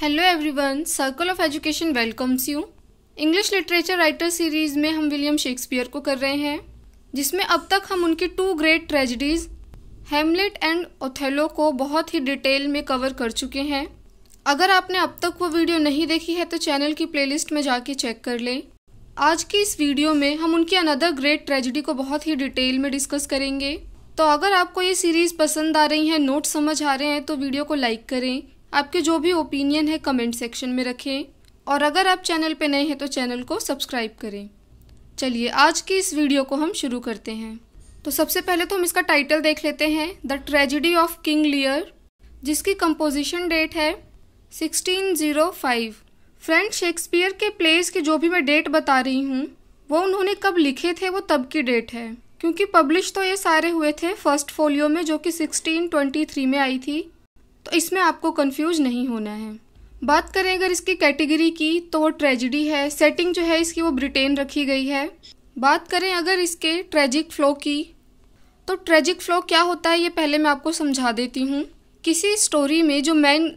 hello everyone circle of education welcomes you English literature writer series में हम William Shakespeare को कर रहे हैं जिसमें अब तक हम उनकी two great tragedies Hamlet and Othello को बहुत ही डिटेल में कवर कर चुके हैं अगर आपने अब तक वो वीडियो नहीं देखी है तो चैनल की प्लेलिस्ट में जाके चेक कर लें आज की इस वीडियो में हम उनकी अनदर ग्रेट ट्रेजिडी को बहुत ही डिटेल में डिस्कस करेंगे तो अगर आपको ये सीरीज़ पसंद आ रही है नोट समझ आ रहे हैं तो वीडियो को लाइक करें आपके जो भी ओपिनियन है कमेंट सेक्शन में रखें और अगर आप चैनल पर नए हैं तो चैनल को सब्सक्राइब करें चलिए आज की इस वीडियो को हम शुरू करते हैं तो सबसे पहले तो हम इसका टाइटल देख लेते हैं the tragedy of King Lear जिसकी कंपोजिशन डेट है 1605 फ्रेंड शेक्सपियर के प्लेस की जो भी मैं डेट बता रही हूँ वो उन्होंने कब लिखे थे वो तब की डेट है क्योंकि पब्लिश तो ये सारे हुए थे फर्स्ट फोलियो में जो कि 1623 में आई थी तो इसमें आपको कन्फ्यूज नहीं होना है बात करें अगर इसकी कैटेगरी की तो वो ट्रेजिडी है सेटिंग जो है इसकी वो ब्रिटेन रखी गई है बात करें अगर इसके ट्रेजिक फ्लो की तो ट्रेजिक फ्लो क्या होता है ये पहले मैं आपको समझा देती हूँ किसी स्टोरी में जो मेन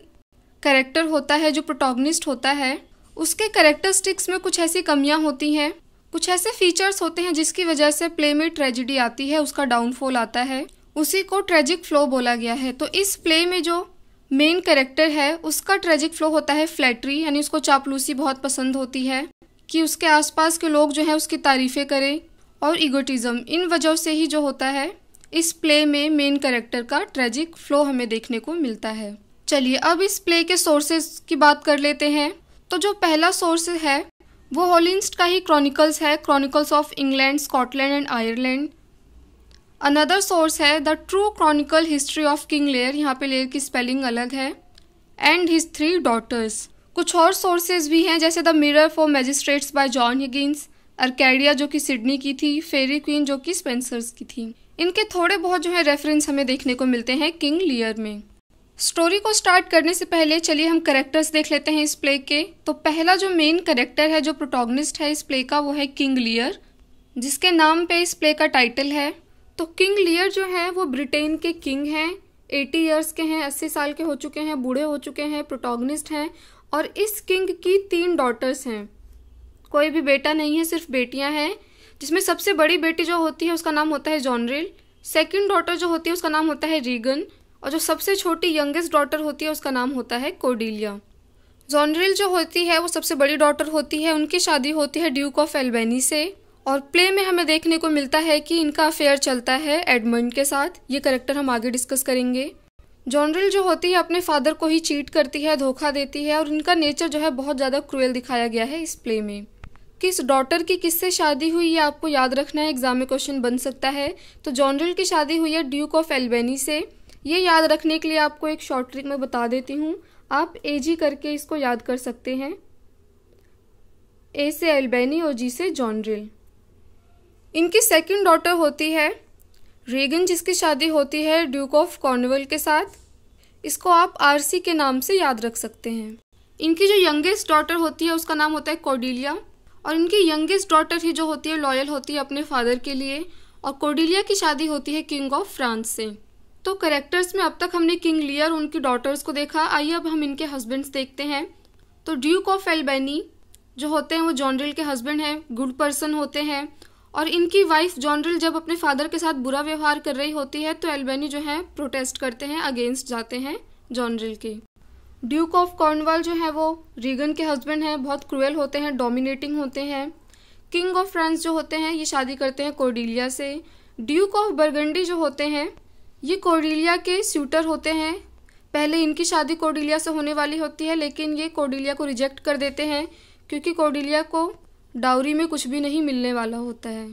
कैरेक्टर होता है जो प्रोटोगनिस्ट होता है उसके करेक्टरस्टिक्स में कुछ ऐसी कमियाँ होती हैं कुछ ऐसे फीचर्स होते हैं जिसकी वजह से प्ले में ट्रेजिडी आती है उसका डाउनफॉल आता है उसी को ट्रेजिक फ्लो बोला गया है तो इस प्ले में जो मेन करेक्टर है उसका ट्रेजिक फ्लो होता है फ्लैटरी यानी उसको चापलूसी बहुत पसंद होती है कि उसके आसपास के लोग जो हैं उसकी तारीफ़ें करें और इगोटिज़म इन वजह से ही जो होता है इस प्ले में मेन करेक्टर का ट्रेजिक फ्लो हमें देखने को मिलता है चलिए अब इस प्ले के सोर्सेज की बात कर लेते हैं तो जो पहला सोर्स है वो हॉलिस्ट का ही क्रॉनिकल्स है chronicles of England Scotland and Ireland another source है the true chronicle history of King Leir यहाँ पे लेयर की स्पेलिंग अलग है एंड हिज थ्री डॉटर्स कुछ और सोर्सेज भी हैं जैसे the mirror for magistrates by John Higgins Arcadia जो कि सिडनी की थी फेरी क्वीन जो कि स्पेंसर्स की थी इनके थोड़े बहुत जो है रेफरेंस हमें देखने को मिलते हैं किंग लियर में स्टोरी को स्टार्ट करने से पहले चलिए हम करेक्टर्स देख लेते हैं इस प्ले के तो पहला जो मेन करेक्टर है जो प्रोटोगनिस्ट है इस प्ले का वो है किंग लियर जिसके नाम पे इस प्ले का टाइटल है तो किंग लियर जो है वो ब्रिटेन के किंग हैं एटी ईयर्स के हैं अस्सी साल के हो चुके हैं बूढ़े हो चुके हैं प्रोटोगनिस्ट हैं और इस किंग की तीन डॉटर्स हैं कोई भी बेटा नहीं है सिर्फ बेटियां हैं जिसमें सबसे बड़ी बेटी जो होती है उसका नाम होता है जॉनरिल सेकेंड डॉटर जो होती है उसका नाम होता है रीगन और जो सबसे छोटी यंगेस्ट डॉटर होती है उसका नाम होता है कोडिलिया जॉनरिल जो होती है वो सबसे बड़ी डॉटर होती है उनकी शादी होती है ड्यूक ऑफ एल्बेनी से और प्ले में हमें देखने को मिलता है कि इनका अफेयर चलता है एडमंड के साथ ये करेक्टर हम आगे डिस्कस करेंगे जॉनरल जो होती है अपने फादर को ही चीट करती है धोखा देती है और इनका नेचर जो है बहुत ज़्यादा क्रूएल दिखाया गया है इस प्ले में किस डॉटर की किससे शादी हुई ये आपको याद रखना है एग्जाम में क्वेश्चन बन सकता है तो जॉनरल की शादी हुई है ड्यूक ऑफ एल्बेनी से ये याद रखने के लिए आपको एक शॉर्ट ट्रिक मैं बता देती हूँ आप ए जी करके इसको याद कर सकते हैं ए से एल्बेनी और जी से जॉनरल इनकी सेकंड डॉटर होती है रेगन जिसकी शादी होती है ड्यूक ऑफ कॉर्नवल के साथ इसको आप आरसी के नाम से याद रख सकते हैं इनकी जो यंगेस्ट डॉटर होती है उसका नाम होता है कॉर्डिलिया और इनकी यंगेस्ट डॉटर ही जो होती है लॉयल होती है अपने फादर के लिए और कॉर्डिलिया की शादी होती है किंग ऑफ फ्रांस से तो करेक्टर्स में अब तक हमने किंग लियर उनकी डॉटर्स को देखा आइए अब हम इनके हस्बैंड्स देखते हैं तो ड्यूक ऑफ एल्बेनी जो होते हैं वो जॉनरल के हस्बैंड हैं गुड पर्सन होते हैं और इनकी वाइफ जॉनरल जब अपने फादर के साथ बुरा व्यवहार कर रही होती है तो एल्बेनी जो है प्रोटेस्ट करते हैं अगेंस्ट जाते हैं जॉनरल के ड्यूक ऑफ कॉर्नवाल जो है वो रीगन के हस्बैंड हैं बहुत क्रूएल होते हैं डोमिनेटिंग होते हैं किंग ऑफ फ्रांस जो होते हैं ये शादी करते हैं कोर्डिलिया से ड्यूक ऑफ बर्गंडी जो होते हैं ये कोर्डिलिया के स्यूटर होते हैं पहले इनकी शादी कोर्डिलिया से होने वाली होती है लेकिन ये कोर्डिलिया को रिजेक्ट कर देते हैं क्योंकि कोर्डिलिया को डाउरी में कुछ भी नहीं मिलने वाला होता है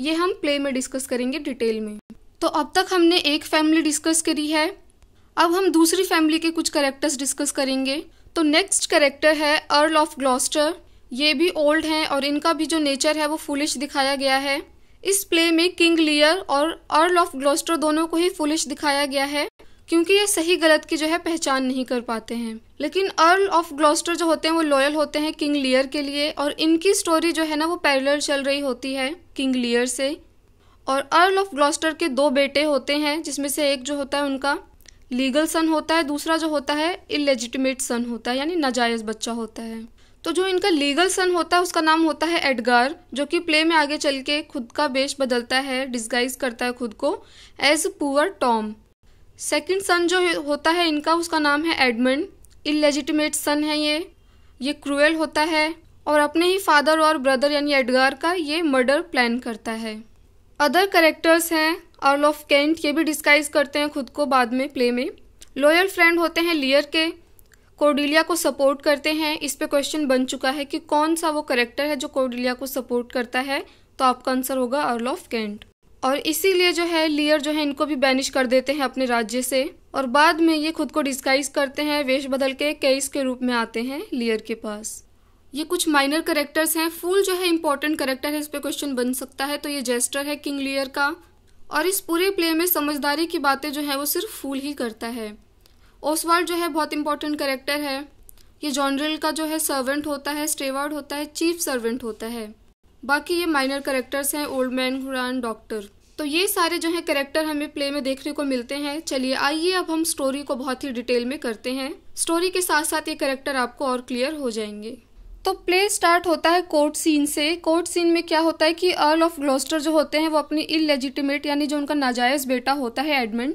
ये हम प्ले में डिस्कस करेंगे डिटेल में तो अब तक हमने एक फैमिली डिस्कस करी है अब हम दूसरी फैमिली के कुछ करेक्टर्स डिस्कस करेंगे तो नेक्स्ट करेक्टर है अर्ल ऑफ ग्लॉस्टर ये भी ओल्ड हैं और इनका भी जो नेचर है वो फुलिश दिखाया गया है इस प्ले में किंग लियर और अर्ल ऑफ ग्लॉस्टर दोनों को ही फुलिश दिखाया गया है क्योंकि ये सही गलत की जो है पहचान नहीं कर पाते हैं लेकिन अर्ल ऑफ ग्लोस्टर जो होते हैं वो लॉयल होते हैं किंग लियर के लिए और इनकी स्टोरी जो है ना वो पैरेलल चल रही होती है किंग लियर से और अर्ल ऑफ ग्लोस्टर के दो बेटे होते हैं जिसमें से एक जो होता है उनका लीगल सन होता है दूसरा जो होता है इलेजिटिमेट सन होता है यानी नाजायज़ बच्चा होता है तो जो इनका लीगल सन होता है उसका नाम होता है एडगार जो कि प्ले में आगे चल के खुद का बेश बदलता है डिस्गाइज करता है खुद को as poor Tom second son जो होता है इनका उसका नाम है एडमंड इलेजिटिमेट सन है ये ये क्रूएल होता है और अपने ही फादर और ब्रदर यानी एडगार का ये मर्डर प्लान करता है अदर करेक्टर्स हैं अर्ल ऑफ कैंट ये भी डिस्काइज करते हैं खुद को बाद में प्ले में लॉयल फ्रेंड होते हैं लियर के कोडिलिया को सपोर्ट करते हैं इस पे क्वेश्चन बन चुका है कि कौन सा वो करेक्टर है जो कोडिलिया को सपोर्ट करता है तो आपका आंसर होगा अर्ल ऑफ कैंट और इसीलिए जो है लियर जो है इनको भी बैनिश कर देते हैं अपने राज्य से और बाद में ये खुद को डिस्काइज करते हैं वेश बदल के केस के रूप में आते हैं लियर के पास ये कुछ माइनर करेक्टर्स हैं फूल जो है इंपॉर्टेंट करेक्टर है इस पर क्वेश्चन बन सकता है तो ये जेस्टर है किंग लियर का और इस पूरे प्ले में समझदारी की बातें जो है वो सिर्फ फूल ही करता है ओसवाल जो है बहुत इंपॉर्टेंट करेक्टर है ये जॉनरल का जो है सर्वेंट होता है स्टेवार्ड होता है चीफ सर्वेंट होता है बाकी ये माइनर करेक्टर्स हैं ओल्ड मैन हुरान डॉक्टर तो ये सारे जो हैं करेक्टर हमें प्ले में देखने को मिलते हैं चलिए आइए अब हम स्टोरी को बहुत ही डिटेल में करते हैं स्टोरी के साथ साथ ये करेक्टर आपको और क्लियर हो जाएंगे तो प्ले स्टार्ट होता है कोर्ट सीन से कोर्ट सीन में क्या होता है कि अर्ल ऑफ ग्लोस्टर जो होते हैं वो अपनी इलेजिटिमेट यानी जो उनका नाजायज़ बेटा होता है एडमिन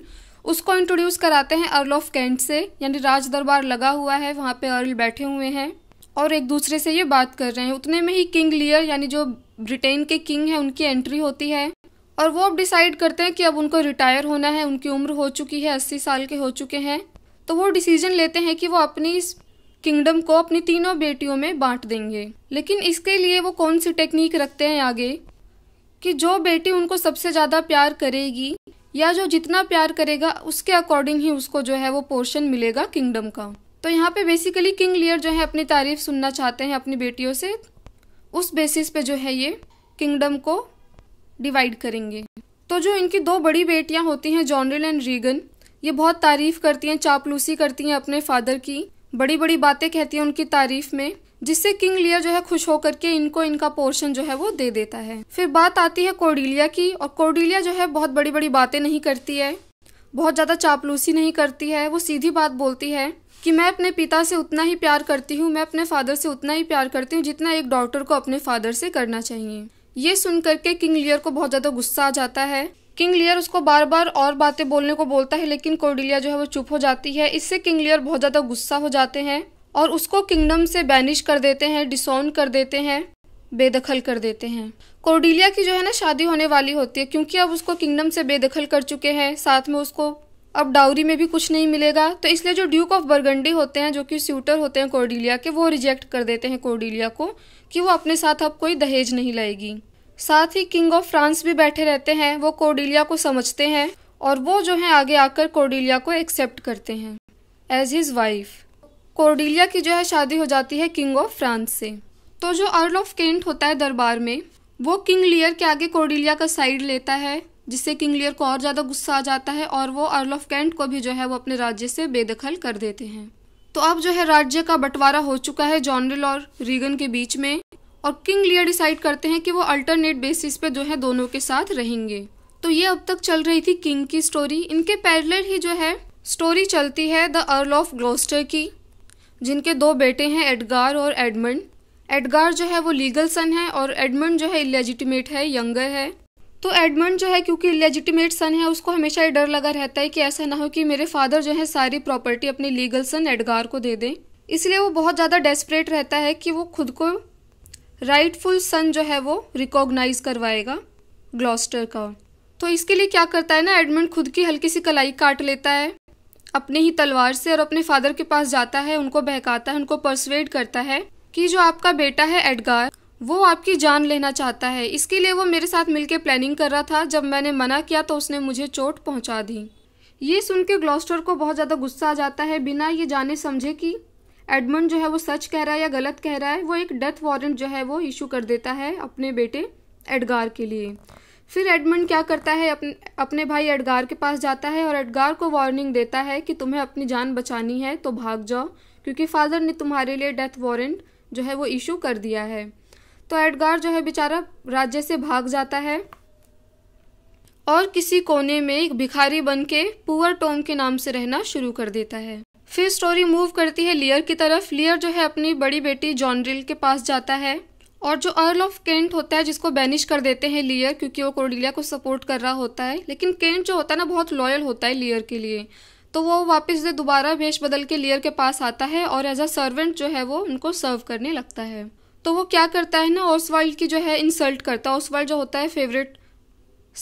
उसको इंट्रोड्यूस कराते हैं अर्ल ऑफ कैंट से यानी राज दरबार लगा हुआ है वहाँ पे अर्ल बैठे हुए हैं और एक दूसरे से ये बात कर रहे हैं उतने में ही किंग लियर यानी जो ब्रिटेन के किंग हैं उनकी एंट्री होती है और वो अब डिसाइड करते हैं कि अब उनको रिटायर होना है उनकी उम्र हो चुकी है अस्सी साल के हो चुके हैं तो वो डिसीजन लेते हैं कि वो अपनी इस किंगडम को अपनी तीनों बेटियों में बांट देंगे लेकिन इसके लिए वो कौन सी टेक्निक रखते हैं आगे कि जो बेटी उनको सबसे ज़्यादा प्यार करेगी या जो जितना प्यार करेगा उसके अकॉर्डिंग ही उसको जो है वो पोर्शन मिलेगा किंगडम का तो यहाँ पे बेसिकली किंग लियर जो है अपनी तारीफ सुनना चाहते हैं अपनी बेटियों से उस बेसिस पे जो है ये किंगडम को डिवाइड करेंगे तो जो इनकी दो बड़ी बेटियाँ होती हैं जॉनरल एंड रीगन ये बहुत तारीफ करती हैं चापलूसी करती हैं अपने फादर की बड़ी बड़ी बातें कहती हैं उनकी तारीफ में जिससे किंग लियर जो है खुश होकर के इनको इनका पोर्शन जो है वो दे देता है फिर बात आती है कोडिलिया की और कोडिलिया जो है बहुत बड़ी बड़ी बातें नहीं करती है बहुत ज़्यादा चापलूसी नहीं करती है वो सीधी बात बोलती है कि मैं अपने पिता से उतना ही प्यार करती हूँ मैं अपने फादर से उतना ही प्यार करती हूँ जितना एक डॉक्टर को अपने फादर से करना चाहिए ये सुन करके किंग लियर को बहुत ज़्यादा गुस्सा आ जाता है किंग लियर उसको बार बार और बातें बोलने को बोलता है लेकिन कोडिलिया जो है वो चुप हो जाती है इससे किंग लियर बहुत ज़्यादा गुस्सा हो जाते हैं और उसको किंगडम से बैनिश कर देते हैं डिसोन कर देते हैं बेदखल कर देते हैं कोडिलिया की जो है ना शादी होने वाली होती है क्योंकि अब उसको किंगडम से बेदखल कर चुके हैं साथ में उसको अब डाउरी में भी कुछ नहीं मिलेगा तो इसलिए जो ड्यूक ऑफ बर्गंडी होते हैं जो कि स्यूटर होते हैं कोर्डिलिया के वो रिजेक्ट कर देते हैं कोर्डिलिया को कि वो अपने साथ अब कोई दहेज नहीं लाएगी साथ ही किंग ऑफ फ्रांस भी बैठे रहते हैं वो कोर्डिलिया को समझते हैं और वो जो है आगे आकर कोर्डिलिया को एक्सेप्ट करते हैं एज हिज वाइफ कोर्डिलिया की जो है शादी हो जाती है किंग ऑफ फ्रांस से तो जो अर्ल ऑफ केंट होता है दरबार में वो किंग लियर के आगे कोर्डिलिया का साइड लेता है जिससे किंग लियर को और ज़्यादा गुस्सा आ जाता है और वो अर्ल ऑफ कैंट को भी जो है वो अपने राज्य से बेदखल कर देते हैं तो अब जो है राज्य का बंटवारा हो चुका है जॉनरल और रीगन के बीच में और किंग लियर डिसाइड करते हैं कि वो अल्टरनेट बेसिस पे जो है दोनों के साथ रहेंगे तो ये अब तक चल रही थी किंग की स्टोरी इनके पैरलर ही जो है स्टोरी चलती है द अर्ल ऑफ ग्लोस्टर की जिनके दो बेटे हैं एडगार और एडमंड एडगार जो है वो लीगल सन है और एडमंड जो है इलेजिटिमेट है यंगर है तो एडमंड जो है क्योंकि लेजिटिमेट सन है उसको हमेशा ये डर लगा रहता है कि ऐसा ना हो कि मेरे फादर जो है सारी प्रॉपर्टी अपने लीगल सन एडगार को दे दें इसलिए वो बहुत ज़्यादा डेस्परेट रहता है कि वो खुद को राइटफुल सन जो है वो रिकॉग्नाइज करवाएगा ग्लॉस्टर का तो इसके लिए क्या करता है ना एडमंड खुद की हल्की सी कलाई काट लेता है अपने ही तलवार से और अपने फादर के पास जाता है उनको बहकाता है उनको परसुएड करता है कि जो आपका बेटा है एडगार वो आपकी जान लेना चाहता है इसके लिए वो मेरे साथ मिलकर प्लानिंग कर रहा था जब मैंने मना किया तो उसने मुझे चोट पहुंचा दी ये सुन के ग्लॉस्टर को बहुत ज़्यादा गुस्सा आ जाता है बिना ये जाने समझे कि एडमंड जो है वो सच कह रहा है या गलत कह रहा है वो एक डेथ वारंट जो है वो इशू कर देता है अपने बेटे एडगार के लिए फिर एडमंड क्या करता है अपने अपने भाई एडगार के पास जाता है और एडगार को वार्निंग देता है कि तुम्हें अपनी जान बचानी है तो भाग जाओ क्योंकि फादर ने तुम्हारे लिए डेथ वारंट जो है वो इशू कर दिया है तो एडगार जो है बेचारा राज्य से भाग जाता है और किसी कोने में एक भिखारी बन के पुअर टॉम के नाम से रहना शुरू कर देता है फिर स्टोरी मूव करती है लियर की तरफ लियर जो है अपनी बड़ी बेटी जॉनरिल के पास जाता है और जो अर्ल ऑफ केंट होता है जिसको बैनिश कर देते हैं लियर क्योंकि वो कोडिलिया को सपोर्ट कर रहा होता है लेकिन केंट जो होता है ना बहुत लॉयल होता है लियर के लिए तो वो वापस से दोबारा भेष बदल के लियर के पास आता है और एज अ सर्वेंट जो है वो उनको सर्व करने लगता है तो वो क्या करता है ना ओसवाल्ड की जो है इंसल्ट करता है ओसवाल्ड जो होता है फेवरेट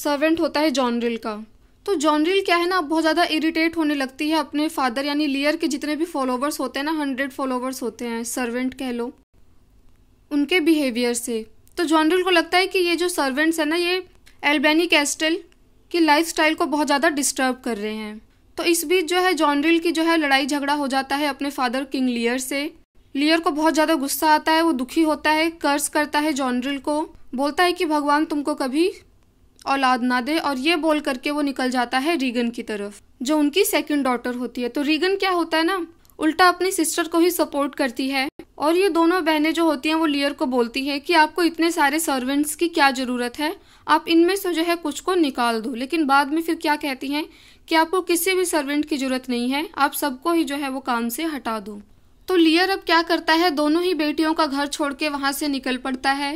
सर्वेंट होता है जॉनरिल का तो जॉनरिल क्या है ना बहुत ज़्यादा इरिटेट होने लगती है अपने फादर यानी लियर के जितने भी फॉलोवर्स होते हैं ना हंड्रेड फॉलोवर्स होते हैं सर्वेंट कह लो उनके बिहेवियर से तो जॉनरिल को लगता है कि ये जो सर्वेंट्स हैं ना ये एल्बेनी कैस्टल की लाइफ को बहुत ज़्यादा डिस्टर्ब कर रहे हैं तो इस बीच जो है जॉनरिल की जो है लड़ाई झगड़ा हो जाता है अपने फादर किंग लियर से लियर को बहुत ज़्यादा गुस्सा आता है वो दुखी होता है कर्ज करता है जॉनरिल को बोलता है कि भगवान तुमको कभी औलाद ना दे और ये बोल करके वो निकल जाता है रीगन की तरफ जो उनकी सेकंड डॉटर होती है तो रीगन क्या होता है ना उल्टा अपनी सिस्टर को ही सपोर्ट करती है और ये दोनों बहनें जो होती हैं वो लियर को बोलती है कि आपको इतने सारे सर्वेंट्स की क्या ज़रूरत है आप इनमें से जो है कुछ को निकाल दो लेकिन बाद में फिर क्या कहती हैं कि आपको किसी भी सर्वेंट की ज़रूरत नहीं है आप सबको ही जो है वो काम से हटा दो तो लियर अब क्या करता है दोनों ही बेटियों का घर छोड़ के वहां से निकल पड़ता है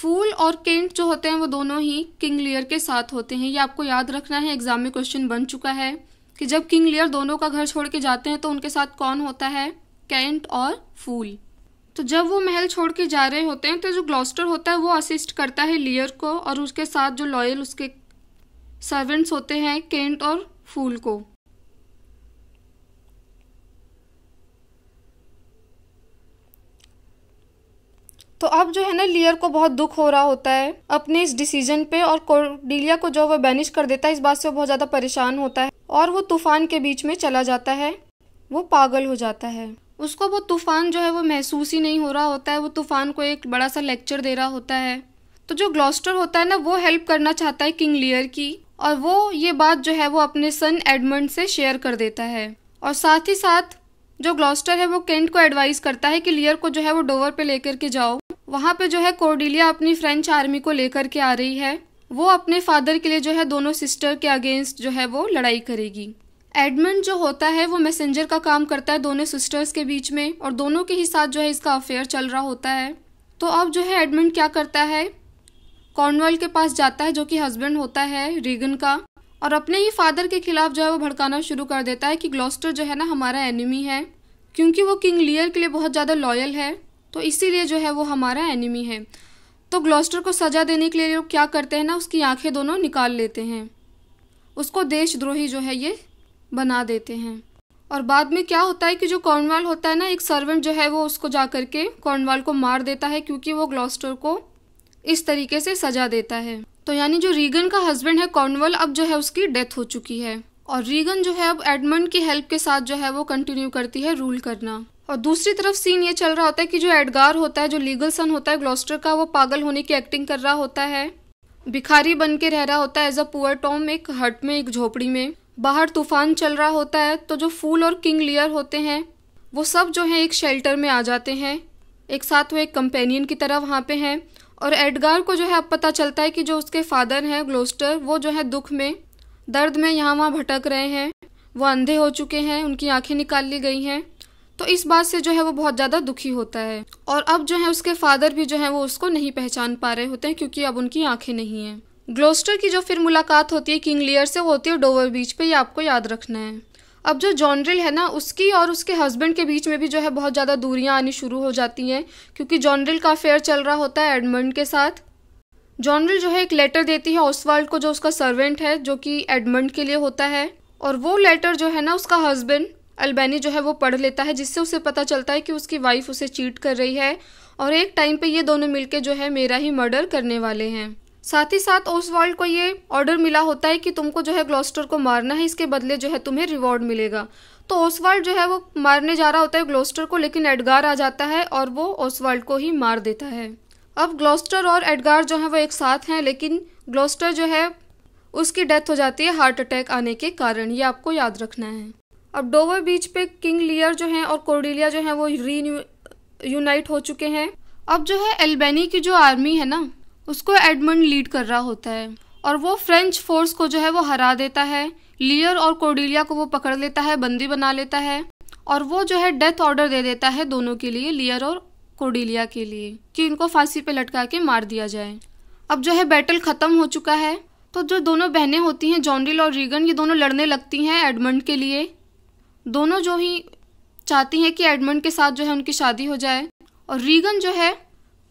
फूल और केंट जो होते हैं वो दोनों ही किंग लियर के साथ होते हैं ये आपको याद रखना है एग्जाम में क्वेश्चन बन चुका है कि जब किंग लियर दोनों का घर छोड़ के जाते हैं तो उनके साथ कौन होता है कैंट और फूल तो जब वो महल छोड़ के जा रहे होते हैं तो जो ग्लॉस्टर होता है वो असिस्ट करता है लियर को और उसके साथ जो लॉयल उसके सर्वेंट्स होते हैं केंट और फूल को तो अब जो है ना लियर को बहुत दुख हो रहा होता है अपने इस डिसीजन पे और कोडिलिया को जो वो बैनिश कर देता है इस बात से वो बहुत ज़्यादा परेशान होता है और वो तूफान के बीच में चला जाता है वो पागल हो जाता है उसको वो तूफान जो है वो महसूस ही नहीं हो रहा होता है वो तूफान को एक बड़ा सा लेक्चर दे रहा होता है तो जो ग्लॉस्टर होता है ना वो हेल्प करना चाहता है किंग लियर की और वो ये बात जो है वो अपने सन एडमंड से शेयर कर देता है और साथ ही साथ जो ग्लॉस्टर है वो केंट को एडवाइस करता है कि लियर को जो है वो डोवर पे लेकर के जाओ वहाँ पे जो है कोर्डिलिया अपनी फ्रेंच आर्मी को लेकर के आ रही है वो अपने फादर के लिए जो है दोनों सिस्टर के अगेंस्ट जो है वो लड़ाई करेगी एडमंड जो होता है वो मैसेंजर का काम करता है दोनों सिस्टर्स के बीच में और दोनों के ही साथ जो है इसका अफेयर चल रहा होता है तो अब जो है एडमंड क्या करता है कॉर्नवल के पास जाता है जो कि हस्बैंड होता है रीगन का और अपने ही फादर के खिलाफ जो है वो भड़काना शुरू कर देता है कि ग्लोस्टर जो है ना हमारा एनिमी है क्योंकि वो किंग लियर के लिए बहुत ज़्यादा लॉयल है तो इसीलिए जो है वो हमारा एनिमी है तो ग्लोस्टर को सज़ा देने के लिए लोग क्या करते हैं ना उसकी आंखें दोनों निकाल लेते हैं उसको देशद्रोही जो है ये बना देते हैं और बाद में क्या होता है कि जो कॉर्नवाल होता है ना एक सर्वेंट जो है वो उसको जा करके कॉर्नवाल को मार देता है क्योंकि वो ग्लोस्टर को इस तरीके से सजा देता है तो यानी जो रीगन का हस्बैंड है कॉर्नवल अब जो है उसकी डेथ हो चुकी है और रीगन जो है अब एडमंड की हेल्प के साथ जो है वो कंटिन्यू करती है रूल करना और दूसरी तरफ सीन ये चल रहा होता है कि जो एडगार होता है जो लीगल सन होता है ग्लॉस्टर का वो पागल होने की एक्टिंग कर रहा होता है भिखारी बन के रह रहा होता है एज अ पुअर टॉम एक हट में एक झोपड़ी में बाहर तूफान चल रहा होता है तो जो फूल और किंग लियर होते हैं वो सब जो है एक शेल्टर में आ जाते हैं एक साथ वो एक कंपेनियन की तरह वहाँ पे हैं और एडगार को जो है अब पता चलता है कि जो उसके फादर हैं ग्लोस्टर वो जो है दुख में दर्द में यहाँ वहाँ भटक रहे हैं वो अंधे हो चुके हैं उनकी आंखें निकाल ली गई हैं तो इस बात से जो है वो बहुत ज़्यादा दुखी होता है और अब जो है उसके फादर भी जो है वो उसको नहीं पहचान पा रहे होते हैं क्योंकि अब उनकी आंखें नहीं हैं ग्लोस्टर की जो फिर मुलाकात होती है किंग लियर से होती है डोवर बीच पे ये आपको याद रखना है अब जो जॉनरिल है ना उसकी और उसके हस्बैंड के बीच में भी जो है बहुत ज़्यादा दूरियाँ आनी शुरू हो जाती हैं क्योंकि जॉनरिल का अफेयर चल रहा होता है एडमंड के साथ जॉनरिल जो है एक लेटर देती है ऑसवाल्ड को जो उसका सर्वेंट है जो कि एडमंड के लिए होता है और वो लेटर जो है ना उसका हस्बैंड अल्बैनी जो है वो पढ़ लेता है जिससे उसे पता चलता है कि उसकी वाइफ उसे चीट कर रही है और एक टाइम पे ये दोनों मिलके जो है मेरा ही मर्डर करने वाले हैं साथ ही साथ ओसवाल्ड को ये ऑर्डर मिला होता है कि तुमको जो है ग्लोस्टर को मारना है इसके बदले जो है तुम्हें रिवॉर्ड मिलेगा तो ओसवाल्ड जो है वो मारने जा रहा होता है ग्लोस्टर को लेकिन एडगार आ जाता है और वो ओसवाल्ड को ही मार देता है अब ग्लोस्टर और एडगार जो है वो एक साथ हैं लेकिन ग्लोस्टर जो है उसकी डेथ हो जाती है हार्ट अटैक आने के कारण ये आपको याद रखना है अब डोवर बीच पे किंग लियर जो है और कोर्डिलिया जो है वो री यूनाइट हो चुके हैं अब जो है एल्बेनी की जो आर्मी है ना उसको एडमंड लीड कर रहा होता है और वो फ्रेंच फोर्स को जो है वो हरा देता है लियर और कोडिलिया को वो पकड़ लेता है बंदी बना लेता है और वो जो है डेथ ऑर्डर दे देता है दोनों के लिए लियर और कोडिलिया के लिए कि इनको फांसी पे लटका के मार दिया जाए अब जो है बैटल ख़त्म हो चुका है तो जो दोनों बहनें होती हैं जॉन्डिल और रीगन ये दोनों लड़ने लगती हैं एडमंड के लिए दोनों जो ही चाहती हैं कि एडमंड के साथ जो है उनकी शादी हो जाए और रीगन जो है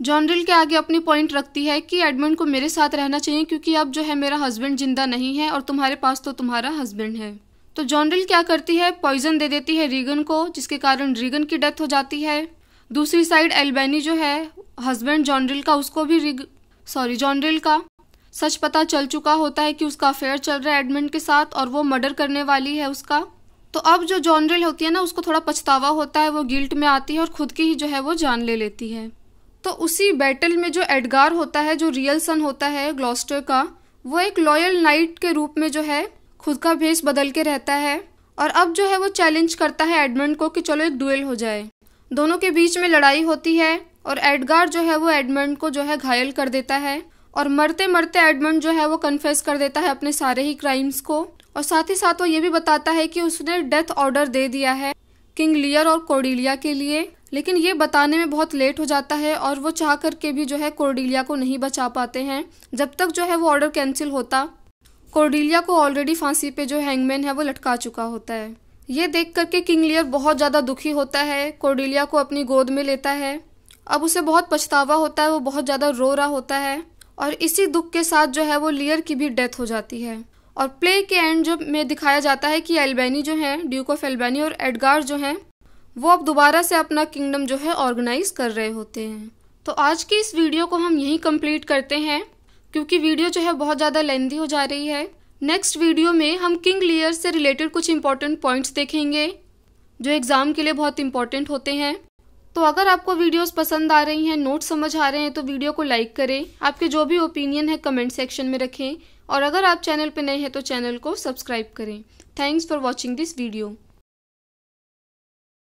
जॉनरल के आगे अपनी पॉइंट रखती है कि एडमंड को मेरे साथ रहना चाहिए क्योंकि अब जो है मेरा हस्बैंड जिंदा नहीं है और तुम्हारे पास तो तुम्हारा हस्बैंड है तो जॉनरल क्या करती है पॉइजन दे देती है रीगन को जिसके कारण रीगन की डेथ हो जाती है दूसरी साइड एल्बेनी जो है हस्बैंड जॉनरल का उसको भी रिग सॉरी जॉनरल का सच पता चल चुका होता है कि उसका अफेयर चल रहा है एडमंड के साथ और वो मर्डर करने वाली है उसका तो अब जो जॉनरल होती है ना उसको थोड़ा पछतावा होता है वो गिल्ट में आती है और खुद की ही जो है वो जान ले लेती है तो उसी बैटल में जो एडगार होता है जो रियल सन होता है ग्लॉस्टर का वो एक लॉयल नाइट के रूप में जो है खुद का भेस बदल के रहता है और अब जो है वो चैलेंज करता है एडमंड को कि चलो एक डुएल हो जाए दोनों के बीच में लड़ाई होती है और एडगार जो है वो एडमंड को जो है घायल कर देता है और मरते मरते एडमंड जो है वो कन्फेस कर देता है अपने सारे ही क्राइम्स को और साथ ही साथ वो ये भी बताता है कि उसने डेथ ऑर्डर दे दिया है किंग लियर और कोडिलिया के लिए लेकिन ये बताने में बहुत लेट हो जाता है और वो चाह कर के भी जो है कोर्डिलिया को नहीं बचा पाते हैं जब तक जो है वो ऑर्डर कैंसिल होता कोर्डिलिया को ऑलरेडी फांसी पे जो हैंगमैन है वो लटका चुका होता है ये देख करके किंग लियर बहुत ज़्यादा दुखी होता है कोर्डिलिया को अपनी गोद में लेता है अब उसे बहुत पछतावा होता है वो बहुत ज़्यादा रो रहा होता है और इसी दुख के साथ जो है वो लियर की भी डेथ हो जाती है और प्ले के एंड जो में दिखाया जाता है कि एल्बेनी जो है ड्यूक ऑफ एल्बैनी और एडगार जो हैं वो अब दोबारा से अपना किंगडम जो है ऑर्गेनाइज कर रहे होते हैं तो आज की इस वीडियो को हम यहीं कंप्लीट करते हैं क्योंकि वीडियो जो है बहुत ज़्यादा लेंदी हो जा रही है नेक्स्ट वीडियो में हम किंग लियर से रिलेटेड कुछ इंपॉर्टेंट पॉइंट्स देखेंगे जो एग्ज़ाम के लिए बहुत इंपॉर्टेंट होते हैं तो अगर आपको वीडियोस पसंद आ रही हैं नोट्स समझ आ रहे हैं तो वीडियो को लाइक करें आपके जो भी ओपिनियन है कमेंट सेक्शन में रखें और अगर आप चैनल पर नए हैं तो चैनल को सब्सक्राइब करें thanks for watching this video